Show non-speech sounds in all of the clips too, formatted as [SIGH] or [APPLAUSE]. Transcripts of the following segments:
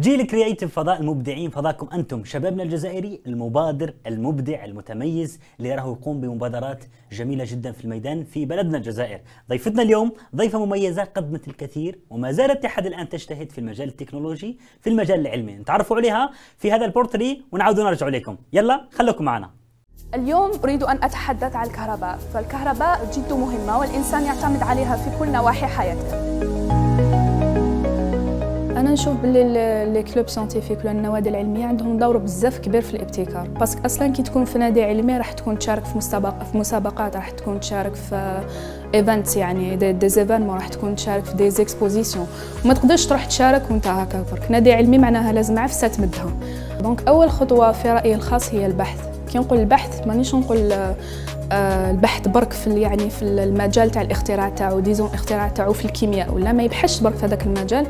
جيل كرييتيف فضاء المبدعين فضاكم انتم شبابنا الجزائري المبادر المبدع المتميز اللي راه يقوم بمبادرات جميله جدا في الميدان في بلدنا الجزائر ضيفتنا اليوم ضيفه مميزه قدمت الكثير وما زالت لحد الان تجتهد في المجال التكنولوجي في المجال العلمي نتعرفوا عليها في هذا البورتري ونعاودوا نرجعوا لكم يلا خليكم معنا اليوم أريد أن أتحدث عن الكهرباء فالكهرباء جد مهمة والإنسان يعتمد عليها في كل نواحي حياته انا نشوف باللي لي كلوب سانتيفيك ولا النوادي العلميه عندهم دور بزاف كبير في الابتكار باسكو اصلا كي تكون في نادي علمي راح تكون تشارك في مسابقات في مسابقات راح تكون تشارك في ايفنتس يعني دي, ديزيفان راح تكون تشارك في دي زيكسبوزيسيون وما تقدرش تروح تشارك وانت هكا برك نادي علمي معناها لازم عفسه تمدها دونك اول خطوه في رايي الخاص هي البحث كي نقول البحث مانيش نقول آه، البحث برك في يعني في المجال تاع الاختراع تاعو ديزون اختراع تاعو في الكيمياء ولا ما يبحثش برك في هذاك المجال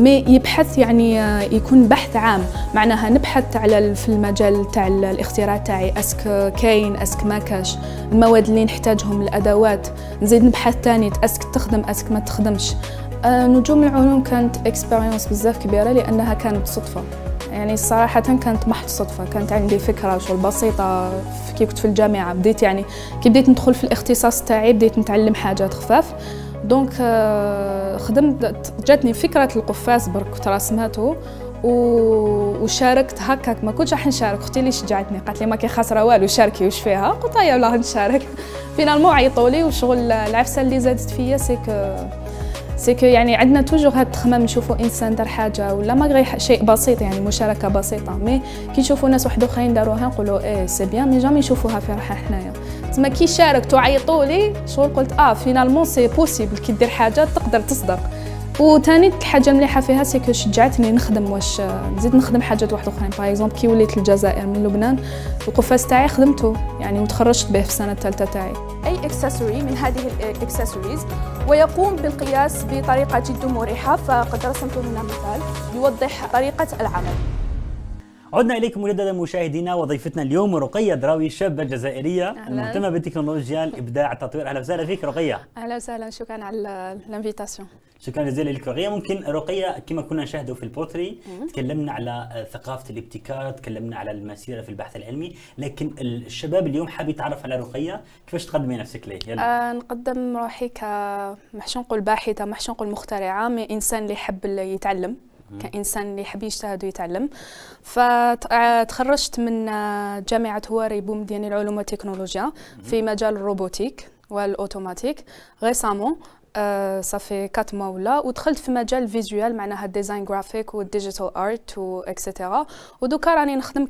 مي يبحث يعني آه، يكون بحث عام معناها نبحث على في المجال تاع الاختراع تاعي اسك كاين اسك ما كاش المواد اللي نحتاجهم الادوات نزيد نبحث ثاني اسك تخدم اسك ما تخدمش آه، نجوم العلوم كانت اكسبيريونس بزاف كبيره لانها كانت صدفه يعني صراحة كانت محض صدفة كانت عندي فكرة شو بسيطة كي كنت في الجامعة بديت يعني كي بديت ندخل في الاختصاص تاعي بديت نتعلم حاجات خفاف دونك آه، خدمت جاتني فكرة القفاز برك كنت وشاركت هكاك ما كنتش راح نشارك اختي اللي شجعتني قالت لي ما كي خاسره والو شاركي واش فيها قلت أيوة، لها يلاه نشارك فينالمون عيطوا لي وشغل العفسه اللي زادت فيا سي سكو يعني عندنا توجور هاد التخمام نشوفوا انسان دار حاجه ولا ما غير شيء بسيط يعني مشاركه بسيطه مي كي نشوفوا ناس واحد اخرين داروها نقولوا ايه سي بيان مي جامي نشوفوها في روحها حنايا تما كي شاركتوا عيطوا لي شغل قلت اه فينالمون سي بوسيبل كي دير حاجه تقدر تصدق وثاني الحاجه المليحه فيها سي كو شجعتني نخدم واش نزيد نخدم حاجات واحد اخرين باغ اكزومبل كي وليت للجزائر من لبنان القفاز تاعي خدمته يعني وتخرجت به في السنه الثالثه تاعي أي إكسسوري من هذه الإكسسوريز ويقوم بالقياس بطريقة جد مريحة فقد رسمت هنا مثال يوضح طريقة العمل عدنا اليكم مجددا مشاهدينا وضيفتنا اليوم رقيه دراوي شابه جزائريه مهتمه بالتكنولوجيا الابداع التطوير اهلا وسهلا فيك رقيه اهلا وسهلا شكرا على الانفيتاسيون شكرا جزيلا لك رقيه ممكن رقيه كما كنا نشاهدوا في البوتري تكلمنا على آه، ثقافه الابتكار تكلمنا على المسيره في البحث العلمي لكن الشباب اليوم حاب يتعرف على رقيه كيفاش تقدمي نفسك ليه يلا آه نقدم روحي ك محش نقول باحثه محش نقول مخترعه مي انسان اللي يحب اللي يتعلم كإنسان اللي يحب يجتهد ويتعلم فتخرجت من آه، جامعة هواري بومدين العلوم والتكنولوجيا في مجال الروبوتيك والاوتوماتيك ريسامون آه، صافي كات موا ولا ودخلت في مجال فيزوال معناها الديزاين جرافيك والديجيتال ارت واكسيتيرا ودوكا راني نخدم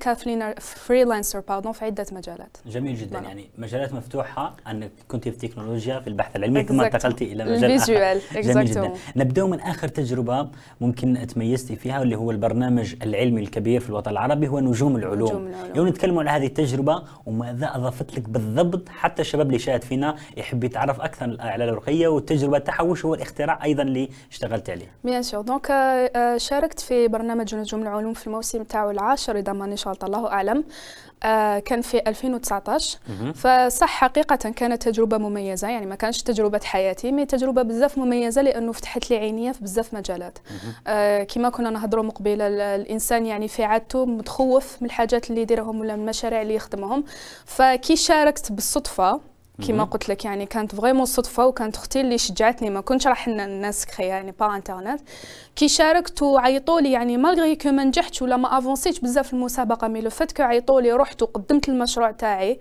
فريلانسر باردون في عده مجالات جميل جدا يعني مجالات مفتوحه انك كنت في التكنولوجيا في البحث العلمي ثم انتقلتي الى مجال الفيزوال جميل جدا نبدا من اخر تجربه ممكن تميزتي فيها واللي هو البرنامج العلمي الكبير في الوطن العربي هو نجوم العلوم, نجوم العلوم. اليوم نتكلموا على هذه التجربه وماذا اضافت لك بالضبط حتى الشباب اللي شاهد فينا يحب يتعرف اكثر على الرقيه والتجربه التحوش هو الاختراع ايضا اللي اشتغلت عليه بيان سور دونك شاركت في برنامج نجوم العلوم في الموسم تاعو العاشر اذا ماني غلطان الله اعلم آه، كان في 2019 فصح حقيقة كانت تجربة مميزة يعني ما كانش تجربة حياتي مي تجربة بزاف مميزة لأنه فتحت لي عينيا في بزاف مجالات آه، كما كنا نهضروا مقبلة الإنسان يعني في عادته متخوف من الحاجات اللي يديرهم ولا من المشاريع اللي يخدمهم فكي شاركت بالصدفة كما قلت لك يعني كانت فريمون صدفه وكانت اختي اللي شجعتني ما كنتش راح نسكخي يعني بار انترنت كي شاركت وعيطوا لي يعني مالغري كو ما نجحتش ولا ما افونسيتش بزاف في المسابقه مي لو فات كو عيطوا لي رحت وقدمت المشروع تاعي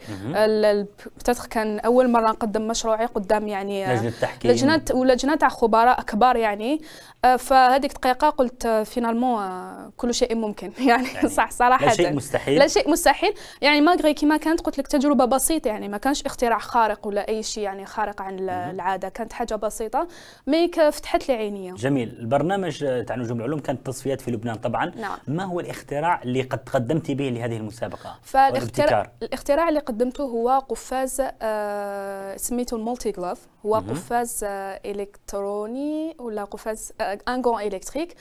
بتاتر كان اول مره نقدم مشروعي قدام يعني لجنه لجنه تاع خبراء كبار يعني آه، فهذيك دقيقة قلت فينالمون آه، آه، كل شيء ممكن [LAUGHS] يعني, يعني صح صراحة لا شيء مستحيل لا شيء مستحيل يعني ما كما كانت قلت لك تجربة بسيطة يعني ما كانش اختراع خارق ولا أي شيء يعني خارق عن العادة كانت حاجة بسيطة ميك فتحت لي عينيا جميل البرنامج تاع نجوم العلوم كانت تصفيات في لبنان طبعا نعم. ما هو الاختراع اللي قد قدمتي به لهذه المسابقة فالاختراع الاختراع اللي قدمته هو قفاز آه سميته المولتي جلاف هو قفاز آه الكتروني ولا قفاز آه ان غون الكتريك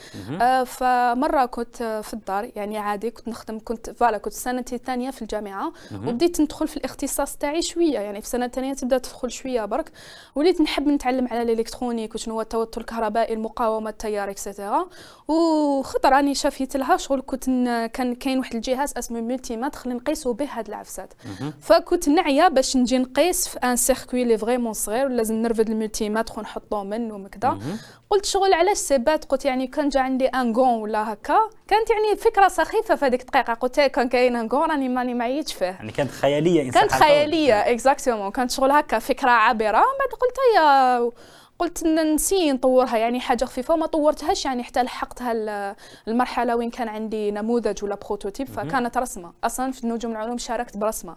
فمره كنت في الدار يعني عادي كنت نخدم كنت فوالا كنت سنتي الثانيه في الجامعه وبديت ندخل في الاختصاص تاعي شويه يعني في السنه الثانيه تبدا تدخل شويه برك وليت نحب نتعلم على الالكترونيك وشنو هو التوتر الكهربائي المقاومه التيار اكسيتيرا وخطر راني شافيت لها شغل كنت كان كاين واحد الجهاز اسمه ملتي ماتر نقيسوا به هاد العفسات فكنت نعيا باش نجي نقيس في ان سيركوي لي فريمون صغير ولازم نرفد الملتي ماتر ونحطوه من وكذا قلت شغل علاش السبات قلت يعني كان جا عندي انغون ولا هكا كانت يعني فكره سخيفه في هذيك الدقيقه قلت إيه، كان كاين انغون راني ماني ما عييتش فيه يعني كانت خياليه إن كانت خياليه اكزاكتومون كانت شغل هكا فكره عابره من بعد قلت يا إيه، قلت نسي نطورها يعني حاجه خفيفه وما طورتهاش يعني حتى لحقتها المرحله وين كان عندي نموذج ولا بروتوتيب فكانت رسمه اصلا في نجوم العلوم شاركت برسمه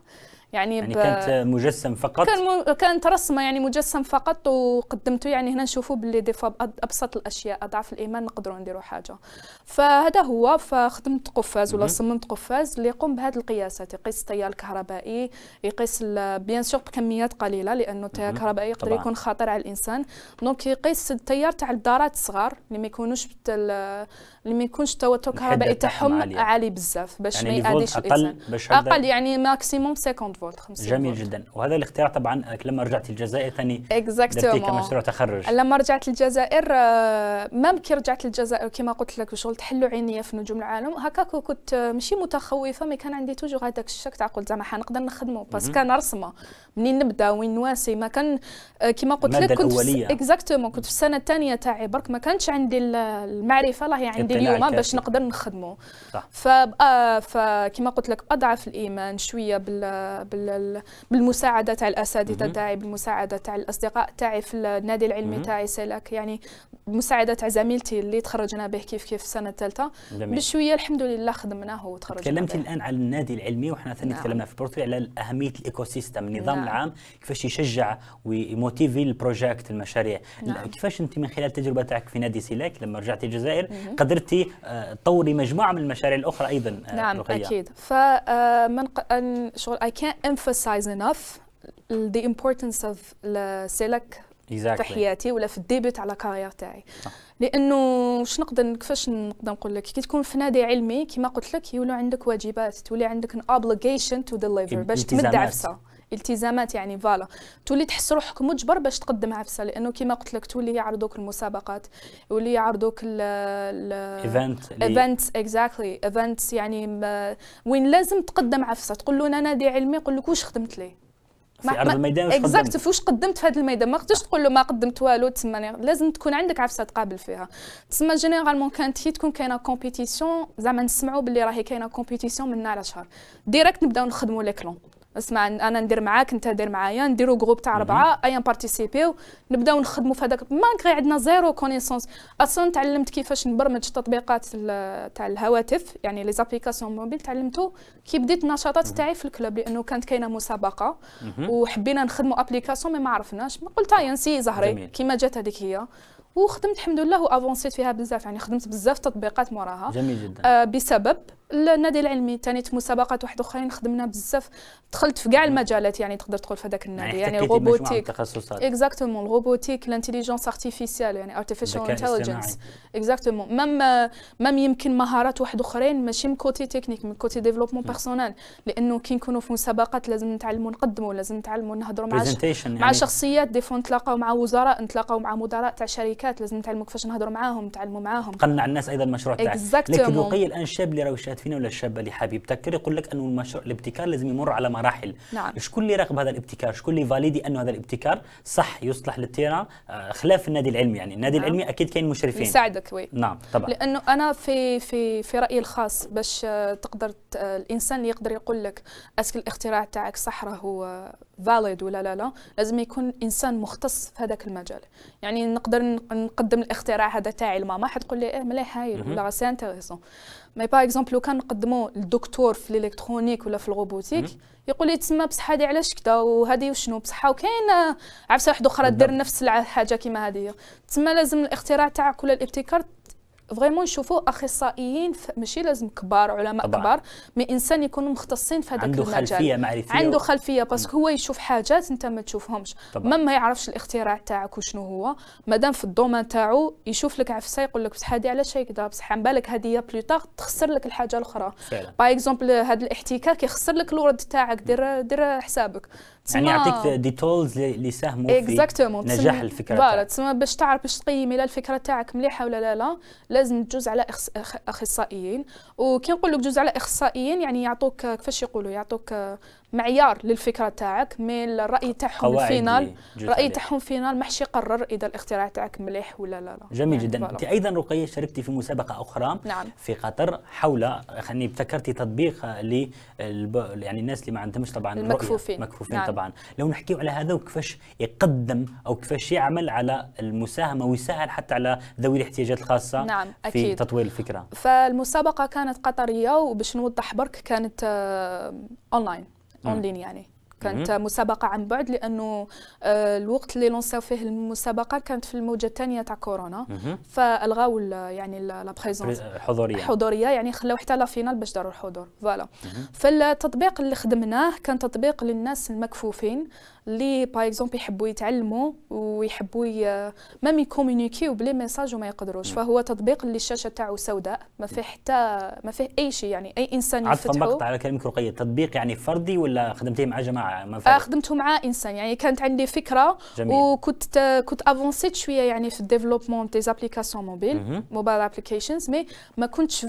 يعني, يعني كانت مجسم فقط كان كانت رسمه يعني مجسم فقط وقدمته يعني هنا نشوفوا باللي ديفا ابسط الاشياء اضعف الايمان نقدروا نديروا حاجه فهذا هو فخدمت قفاز ولا صممت قفاز اللي يقوم بهذه القياسات يقيس التيار الكهربائي يقيس بيان سور بكميات قليله لانه التيار الكهربائي يقدر يكون خطر على الانسان دونك يقيس التيار تاع الدارات الصغار اللي ما يكونوش اللي ما يكونش توتر كهربائي تاعهم عالي بزاف باش يعني ما يأذيش الانسان باش اقل يعني ماكسيموم 50 فولت 50 جميل فولت. جدا وهذا الاختيار طبعا لما رجعت للجزائر ثاني درتي كمشروع تخرج لما رجعت للجزائر آه، ميم كي رجعت للجزائر كما قلت لك شغل تحلوا عينيا في نجوم العالم هكاك كنت آه، ماشي متخوفه مي كان عندي توجور هذاك الشك تاع قلت زعما حنقدر نخدمه باسكو نرسمه منين نبدا وين نواسي ما كان آه، كما قلت لك كنت اكزاكتومون كنت في السنه الثانيه تاعي برك ما كانش عندي المعرفه راهي عندي اليوم باش نقدر نخدمه آه، فكما قلت لك اضعف الايمان شويه بال... بال... بالمساعده تاع الاساتذه تاعي بالمساعده تاع الاصدقاء تاعي في النادي العلمي تاعي سلاك يعني مساعدة تاع زميلتي اللي تخرجنا به كيف كيف السنه الثالثه بشويه الحمد لله خدمناه وتخرجنا تكلمتي الان على النادي العلمي وحنا ثاني نعم. تكلمنا في بورتو على اهميه الايكو سيستم نظام نعم. العام كيفاش يشجع ويموتيفي البروجيكت المشاريع نعم. كيفاش انت من خلال تجربتك تاعك في نادي سيلاك لما رجعتي الجزائر قدرتي آه، تطوري مجموعه من المشاريع الاخرى ايضا آه، نعم رقية. اكيد فمن آه، شغل اي كان امفسايز انف ذا امبورتنس اوف سيلاك في حياتي ولا في الديبيت على كارير تاعي نعم. لانه واش نقدر كيفاش نقدر نقول لك كي تكون في نادي علمي كما قلت لك يولو عندك واجبات تولي عندك ان اوبليجيشن تو ديليفر باش تمد عفسه التزامات يعني فالا تولي تحس روحك مجبر باش تقدم عفسه لانه كما قلت لك تولي يعرضوك المسابقات يولي يعرضوك ال ايفنت ايفنت اكزاكتلي ايفنت يعني وين لازم تقدم عفسه تقول له انا نادي علمي يقول لك واش خدمت ليه في ما ارض الميدان واش في واش قدمت في هذا الميدان ما تقدرش تقول له ما قدمت والو تسمى لازم تكون عندك عفسه تقابل فيها تسمى جينيرالمون كانت هي تكون كاينه كومبيتيسيون زعما نسمعوا باللي راهي كاينه كومبيتيسيون من على شهر ديريكت نبداو نخدموا لي كلون اسمع انا ندير معاك انت دير معايا نديرو جروب تاع اربعه ايا بارتيسيبيو نبداو نخدمو في هذاك مالغري عندنا زيرو كونيسونس اصلا تعلمت كيفاش نبرمج تطبيقات تاع الهواتف يعني لي زابليكاسيون موبيل تعلمتو كي بديت النشاطات تاعي في الكلوب لانه كانت كاينه مسابقه وحبينا نخدمو ابليكاسيون مي ما عرفناش ما قلت هيا نسي زهري كيما جات هذيك هي وخدمت الحمد لله وافونسيت فيها بزاف يعني خدمت بزاف تطبيقات موراها جميل جدا آه بسبب النادي العلمي ثاني مسابقات واحد اخرين خدمنا بزاف دخلت في كاع المجالات يعني تقدر تدخل في هذاك النادي يعني, يعني الروبوتيك اكزاكتومون الروبوتيك لانتيليجونس ارتيفيسيال يعني ارتيفيشال انتليجنس اكزاكتومون مام مام يمكن مهارات واحد اخرين ماشي من كوتي تكنيك من كوتي ديفلوبمون بيرسونال لانه كي نكونوا في مسابقات لازم نتعلموا نقدموا لازم نتعلموا نهضروا مع يعني مع شخصيات دي فون نتلاقاو مع وزراء نتلاقاو مع مدراء تاع شركات لازم نتعلموا كيفاش نهضروا معاهم نتعلموا معاهم تقنع الناس ايضا المشروع تاعك لكن الان الشاب اللي راه واحد فينا ولا الشاب اللي حاب يبتكر يقول لك انه المشروع الابتكار لازم يمر على مراحل نعم. شكون اللي راقب هذا الابتكار شكون اللي فاليدي انه هذا الابتكار صح يصلح للتيرا آه، خلاف النادي العلمي يعني النادي نعم. العلمي اكيد كاين مشرفين يساعدك وي نعم طبعا لانه انا في في في رايي الخاص باش آه، تقدر آه، الانسان اللي يقدر يقول لك اسك الاختراع تاعك صح راهو فاليد ولا لا لا لازم يكون انسان مختص في هذاك المجال يعني نقدر نقدم الاختراع هذا تاعي لماما حتقول لي ايه مليح هاي ولا سي انتريسون مي باغ اكزومبل لو كان نقدمو للدكتور في الالكترونيك ولا في الروبوتيك يقول لي تسمى بصح هذه علاش كذا وهذه وشنو بصح وكاين عفسه واحده اخرى دير نفس الحاجه كيما هذه تسمى لازم الاختراع تاعك ولا الابتكار فريمون نشوفوا اخصائيين ماشي لازم كبار علماء طبعا. كبار مي انسان يكونوا مختصين في هذاك المجال عنده خلفيه معرفيه عنده خلفيه باسكو هو يشوف حاجات انت ما تشوفهمش ما ما يعرفش الاختراع تاعك وشنو هو مادام في الدومين تاعو يشوف لك عفسه يقول لك بصح هذه علاش هكذا بصح عن بالك هذه بلوطار تخسر لك الحاجه الاخرى باغ اكزومبل هذا الاحتكاك يخسر لك الورد تاعك دير دير حسابك يعني يعطيك دي تولز اللي يساهموا في نجاح الفكره فوالا تسمى باش تعرف باش تقيم الى الفكره تاعك مليحه ولا لا لا لازم تجوز على اخصائيين وكي نقول لك جوز على اخصائيين يعني يعطوك كيفاش يقولوا يعطوك معيار للفكره تاعك من الراي تاعهم الفينال راي تاعهم فينال ما حش يقرر اذا الاختراع تاعك مليح ولا لا لا جميل يعني جدا انت ايضا رقيه شاركتي في مسابقه اخرى نعم. في قطر حول خليني ابتكرتي تطبيق ل يعني الناس اللي ما عندهمش طبعا المكفوفين مكفوفين نعم. طبعا لو نحكيو على هذا وكيفاش يقدم او كيفاش يعمل على المساهمه ويسهل حتى على ذوي الاحتياجات الخاصه نعم. أكيد. في تطوير الفكره فالمسابقه كانت قطريه وباش نوضح برك كانت اونلاين آه، اونلاين يعني كانت مم. مسابقة عن بعد لأنه آه، الوقت اللي لونساو فيه المسابقة كانت في الموجة الثانية تاع كورونا فألغاو يعني لا بريزونس حضورية حضورية يعني خلاو حتى لا فينال باش داروا الحضور فوالا فالتطبيق اللي خدمناه كان تطبيق للناس المكفوفين اللي باغ اكزومبل يحبوا يتعلموا ويحبوا ي... مام يكومونيكيو بلي ميساج وما يقدروش فهو تطبيق اللي الشاشه تاعو سوداء ما فيه حتى ما فيه اي شيء يعني اي انسان يفتحه مقطع على كلامك رقيه تطبيق يعني فردي ولا خدمتيه مع جماعه ما آه، فرق. خدمته مع انسان يعني كانت عندي فكره جميل. وكنت كنت افونسيت شويه يعني في الديفلوبمون دي زابليكاسيون موبيل موبايل ابليكيشنز مي ما كنتش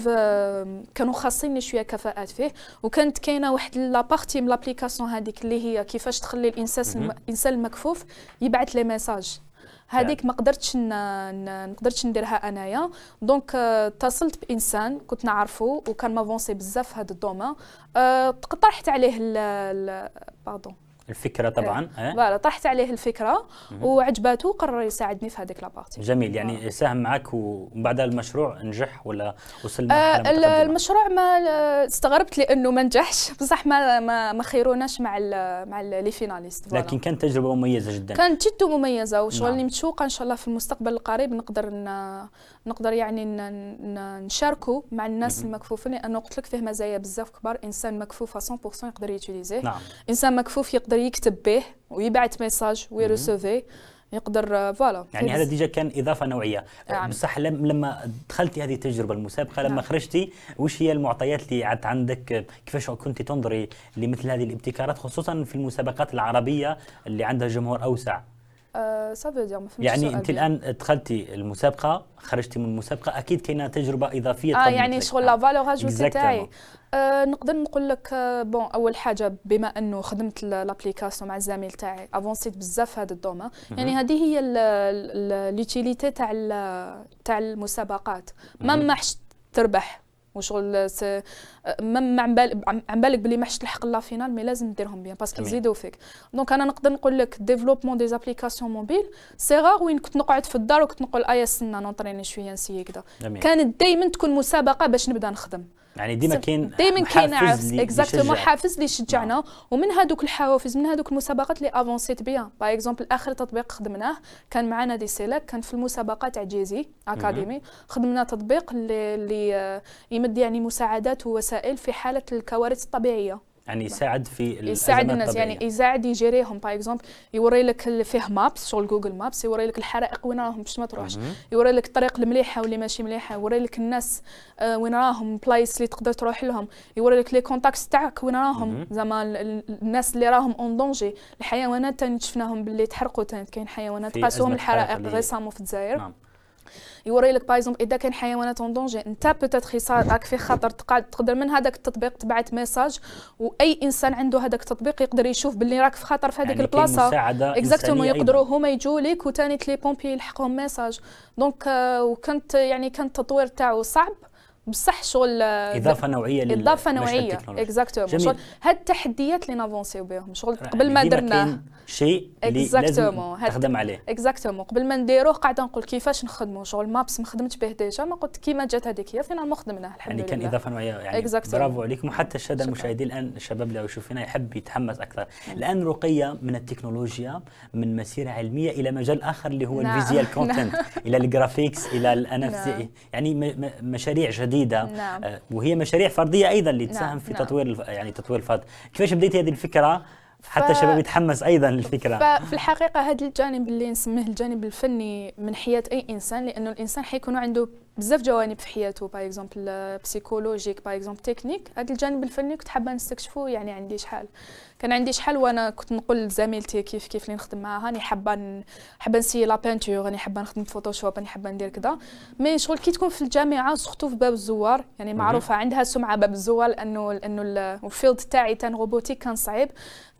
كانوا خاصيني شويه كفاءات فيه وكانت كاينه واحد لابارتي من لابليكاسيون هذيك اللي هي كيفاش تخلي الانسان خاص الانسان المكفوف يبعث لي ميساج هذيك ما يعني. قدرتش ما قدرتش نديرها انايا دونك آه، اتصلت بانسان كنت نعرفه وكان مافونسي بزاف في هذا الدومين اقترحت آه، تقترحت عليه باردون الفكره إيه. طبعا إيه؟ فوالا طرحت عليه الفكره وعجباته وقرر يساعدني في هذيك لابارتي جميل يعني آه. ساهم معك ومن بعد المشروع نجح ولا وصل آه المشروع ما استغربت لانه ما نجحش [LAUGHS] بصح ما ما, ما خيروناش مع الـ مع لي فيناليست لكن كانت تجربه مميزه جدا كانت جد مميزه وشغل اللي نعم. متشوقه ان شاء الله في المستقبل القريب نقدر نقدر يعني نشاركوا مع الناس المكفوفين لانه قلت لك فيه مزايا بزاف كبار انسان مكفوف 100% يقدر يوتيليزيه نعم. انسان مكفوف يقدر يكتب به ويبعث ميساج ويرسوفي يقدر آه، فوالا يعني هذا ديجا كان اضافه نوعيه نعم. بصح لما دخلتي هذه التجربه المسابقه لما نعم. خرجتي وش هي المعطيات اللي عدت عندك كيفاش كنت تنظري لمثل هذه الابتكارات خصوصا في المسابقات العربيه اللي عندها جمهور اوسع آه، يعني انت الان دخلتي المسابقه خرجتي من المسابقه اكيد كاينه تجربه اضافيه اه يعني شغل لا فالور اجوتي تاعي آه، نقدر نقول لك بون آه، اول حاجه بما انه خدمت لابليكاسيون مع الزميل تاعي افونسيت بزاف هذا الدومين يعني هذه هي ليوتيليتي تاع تاع المسابقات ما حش تربح وشغل ما عم بالك بلي ما حشت الحق لا فينال مي لازم ديرهم بيان باسكو يزيدوا فيك دونك انا نقدر نقول لك ديفلوبمون دي زابليكاسيون موبيل سي غار وين كنت نقعد في الدار وكنت نقول ايا سنه نونطريني شويه نسيي كذا كانت دائما تكون مسابقه باش نبدا نخدم يعني ديما كاين ديما كاين عفس اكزاكتومون حافز لي شجعنا نعم. ومن هذوك الحوافز من هذوك المسابقات اللي افونسيت بها باغ اكزومبل اخر تطبيق خدمناه كان معنا دي سيلك كان في المسابقه تاع جيزي اكاديمي خدمنا تطبيق اللي, اللي آه، يمد يعني مساعدات ووسائل في حاله الكوارث الطبيعيه يعني نعم. يساعد في يساعد الناس يعني الطبيعية. يعني يساعد يجيريهم باغ اكزومبل يوري لك فيه مابس شغل جوجل مابس يوري لك الحرائق وين راهم باش ما تروحش يوري لك الطريق المليحه واللي ماشي مليحه يوري لك الناس آه وين راهم بلايص اللي تقدر تروح لهم يوري لك لي كونتاكت تاعك وين راهم زعما الناس اللي راهم اون دونجي الحيوانات تاني شفناهم باللي تحرقوا تاني كاين حيوانات قاسوهم الحرائق غير صاموا في الجزائر نعم. يوري لك بايزوم اذا كان حيوانات اون دونجي انت بوتيتر راك في خطر تقدر من هذاك التطبيق تبعت ميساج واي انسان عنده هذاك التطبيق يقدر يشوف باللي راك في خطر في هذيك يعني البلاصه اكزاكتومون يقدروا هما يجوا لك وثاني تلي بومبي يلحقهم ميساج دونك euh، وكنت يعني كان التطوير تاعو صعب بصح شغل آه، اضافه نوعيه اضافه نوعيه اكزاكتومون شغل هاد التحديات اللي نافونسيو بهم شغل قبل ما درناه شيء اللي لازم تخدم عليه اكزاكتومون قبل ما نديروه قاعده نقول كيفاش نخدموا شغل مابس ما خدمتش به ديجا ما قلت كيما جات هذيك هي فينا خدمناه الحمد يعني لله يعني كان اضافه نوعيه يعني exactly. برافو عليكم وحتى الشاده المشاهدين الان الشباب اللي يشوفنا يحب يتحمس اكثر الان رقيه من التكنولوجيا من مسيره علميه الى مجال اخر اللي هو نعم. الفيزيال [LAUGHS] كونتنت نعم. الى الجرافيكس الى الان نعم. e. يعني مشاريع جديده جديده نعم. آه، وهي مشاريع فرديه ايضا اللي تساهم نعم. في نعم. تطوير يعني تطوير الفرد كيفاش بديتي هذه الفكره حتى ف... الشباب يتحمس ايضا للفكره ففي الحقيقه هذا الجانب اللي نسميه الجانب الفني من حياه اي انسان لانه الانسان حيكون عنده بزاف جوانب في حياته باغ اكزومبل بسيكولوجيك باغ اكزومبل تكنيك هذا الجانب الفني كنت حابه نستكشفه يعني عندي شحال كان عندي شحال وانا كنت نقول لزميلتي كيف كيف اللي نخدم معاها راني حابه حابه نسي لا بانتور راني حابه نخدم فوتوشوب راني حابه ندير كذا مي شغل كي تكون في الجامعه سختو في باب الزوار يعني معروفه عندها سمعه باب الزوار لانه لانه الفيلد تاعي تاع روبوتيك كان صعيب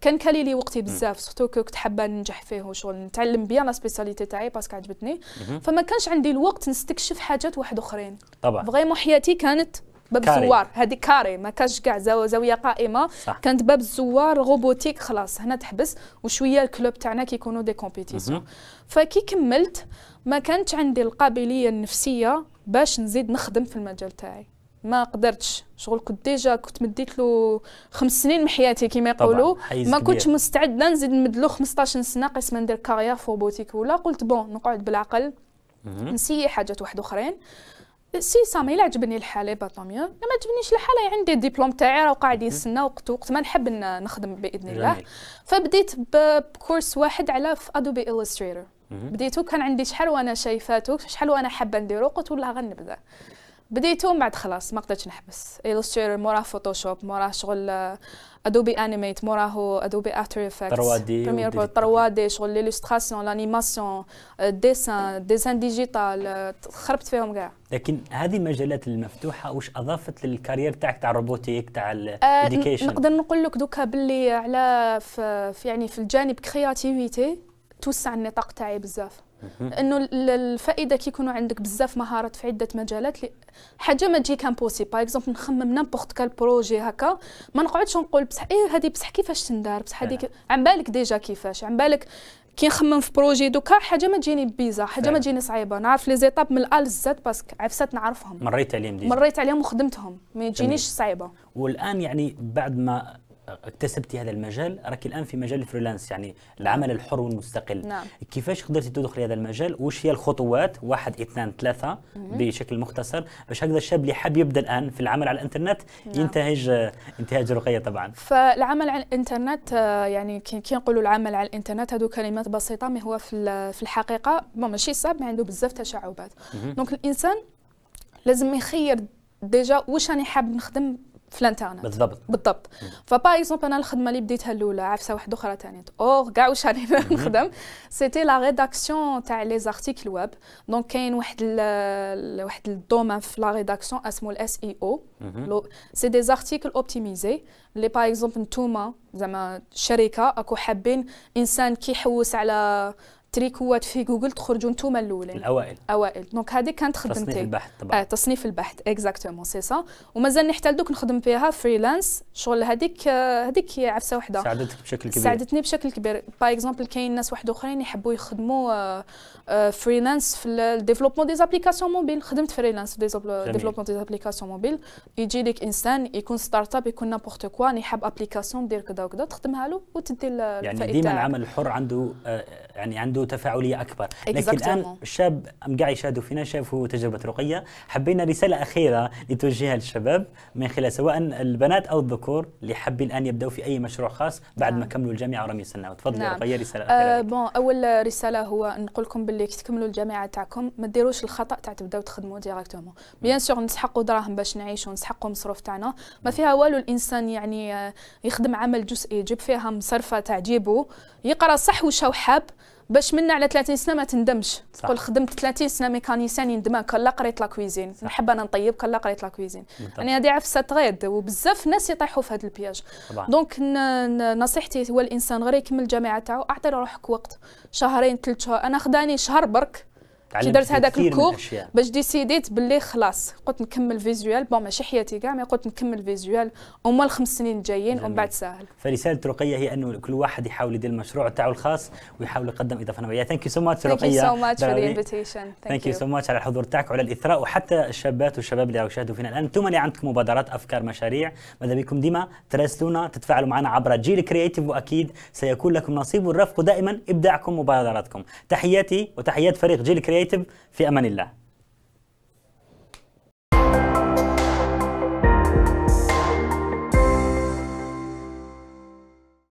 كان كالي لي وقتي بزاف سورتو كنت حابه ننجح فيه وشغل نتعلم بيان لا سبيساليتي تاعي باسكو عجبتني فما كانش عندي الوقت نستكشف حاجات واحد اخرين طبعا فغيمون حياتي كانت باب كاري. الزوار هذه كاري ما كانش كاع زاويه قائمه صح. كانت باب الزوار روبوتيك خلاص هنا تحبس وشويه الكلوب تاعنا كيكونوا دي كومبيتيسيون فكي كملت ما كانتش عندي القابليه النفسيه باش نزيد نخدم في المجال تاعي ما قدرتش شغل كنت ديجا كنت مديت له خمس سنين من حياتي كما يقولوا ما كنتش مستعده نزيد نمد له 15 سنه قسما ندير كارير في روبوتيك ولا قلت بون نقعد بالعقل نسي حاجات واحد اخرين سي سامي الا عجبني الحال با طوميو الا ما عجبنيش الحال يعني عندي الدبلوم تاعي راه قاعد يستنى وقت وقت ما نحب نخدم باذن الله فبديت بكورس واحد على في ادوبي الستريتور بديتو كان عندي شحال وانا شايفاتو شحال وانا حابه نديرو قلت والله غنبدا من بعد خلاص ما قدرتش نحبس ايلستريتور موراه فوتوشوب موراه شغل ادوبي انيميت موراه ادوبي افتر افكتس 3 دي 3 دي شغل ليلوستراسيون لانيماسيون ديسان ديسان ديجيتال خربت فيهم كاع لكن هذه المجالات المفتوحه واش اضافت للكارير تاعك تاع الروبوتيك تاع أه نقدر نقول لك دوكا باللي على في يعني في الجانب كرياتيفيتي توسع النطاق تاعي بزاف انه الفائده كيكونوا عندك بزاف مهارات في عده مجالات حاجه ما تجيك امبوسيبل با اكزومبل نخمم نامبورت كال بروجي هكا ما نقعدش نقول بصح ايه هذه بصح كيفاش تندار بصح هذيك إيه. عن بالك ديجا كيفاش عن بالك كي نخمم في بروجي دوكا حاجه ما تجيني بيزا حاجه ما تجيني صعيبه نعرف لي زيتاب من الال الزاد باسك عفسات نعرفهم مريت عليهم ديجا مريت عليهم وخدمتهم ما يجينيش صعيبه والان يعني بعد ما اكتسبتي هذا المجال راك الان في مجال الفريلانس يعني العمل الحر والمستقل نعم. كيفاش قدرتي تدخلي هذا المجال واش هي الخطوات واحد اثنان ثلاثه مم. بشكل مختصر باش هكذا الشاب اللي حاب يبدا الان في العمل على الانترنت نعم. ينتهج انتهاج رقيه طبعا فالعمل على الانترنت آه، يعني كي نقولوا العمل على الانترنت هذو كلمات بسيطه مي هو في في الحقيقه ماشي صعب ما عنده بزاف تشعبات دونك الانسان لازم يخير ديجا واش راني حاب نخدم الانترنت بالضبط بالضبط فبا اكزومبل انا الخدمه اللي بديتها الاولى عفسه واحده اخرى ثاني او كاع واش راني نخدم سيتي لا ريداكسيون تاع لي زارتيكل ويب دونك كاين واحد واحد الدومين في لا ريداكسيون اسمه الاس اي او سي دي زارتيكل اوبتيميزي اللي با اكزومبل نتوما زعما شركه اكو حابين انسان كيحوس على تريكوات في جوجل تخرجوا انتم الاولين الاوائل اوائل دونك هذه كانت خدمتي تصنيف البحث طبعا اه تصنيف البحث اكزاكتومون سي سا ومازال حتى دوك نخدم فيها فريلانس شغل هذيك آه، هذيك عفسه وحده ساعدتك بشكل كبير ساعدتني بشكل كبير باي اكزومبل كاين ناس واحد اخرين يحبوا يخدموا فريلانس آه، آه، في الديفلوبمون دي زابليكاسيون موبيل خدمت فريلانس في ديفلوبمون دي زابليكاسيون موبيل يجي لك انسان يكون ستارت اب يكون نابورت كوا يحب ابليكاسيون دير كذا وكذا تخدمها له وتدي يعني ديما العمل الحر عنده يعني عنده عنده تفاعليه اكبر لكن الان الشاب مقاعي يشاهدوا فينا شافوا تجربه رقيه حبينا رساله اخيره لتوجهها للشباب من خلال سواء البنات او الذكور اللي حابين الان يبداوا في اي مشروع خاص بعد نعم. ما كملوا الجامعه ورمي سنة تفضلي نعم. رقيه رساله أه بون اول رساله هو نقول لكم باللي تكملوا الجامعه تاعكم ما ديروش الخطا تاع تبداو تخدموا ديريكتومون بيان سور نسحقوا دراهم باش نعيشوا نسحقوا مصروف تاعنا ما فيها والو الانسان يعني آه، يخدم عمل جزئي يجيب فيها مصرفه تاع جيبو يقرا صح وشو حاب باش منا على 30 سنه ما تندمش تقول خدمت 30 سنه ميكانيسيان يندم كلا قريت لا كويزين نحب انا نطيب كلا قريت لا كويزين يعني هذه عفسه تغيض وبزاف ناس يطيحوا في هذا البياج دونك نصيحتي هو الانسان غير يكمل الجامعه تاعو اعطي روحك وقت شهرين ثلاث شهور انا خداني شهر برك كي درت هذاك الكور باش ديسيديت باللي خلاص قلت نكمل فيزيوال بون ماشي حياتي كاع مي قلت نكمل فيزيوال هما الخمس سنين الجايين ومن بعد ساهل فرساله رقيه هي انه كل واحد يحاول يدير المشروع تاعو الخاص ويحاول يقدم اضافه نوعيه ثانك يو سو ماتش رقيه ثانك يو سو ماتش فور انفيتيشن ثانك يو سو ماتش على الحضور تاعك وعلى الاثراء وحتى الشابات والشباب اللي يشاهدوا فينا الان انتم اللي عندكم مبادرات افكار مشاريع ماذا بكم ديما تراسلونا تتفاعلوا معنا عبر جيل كرييتيف واكيد سيكون لكم نصيب والرفق دائما ابداعكم ومبادراتكم تحياتي وتحيات فريق جيل كرييتيف كرييتيف في امان الله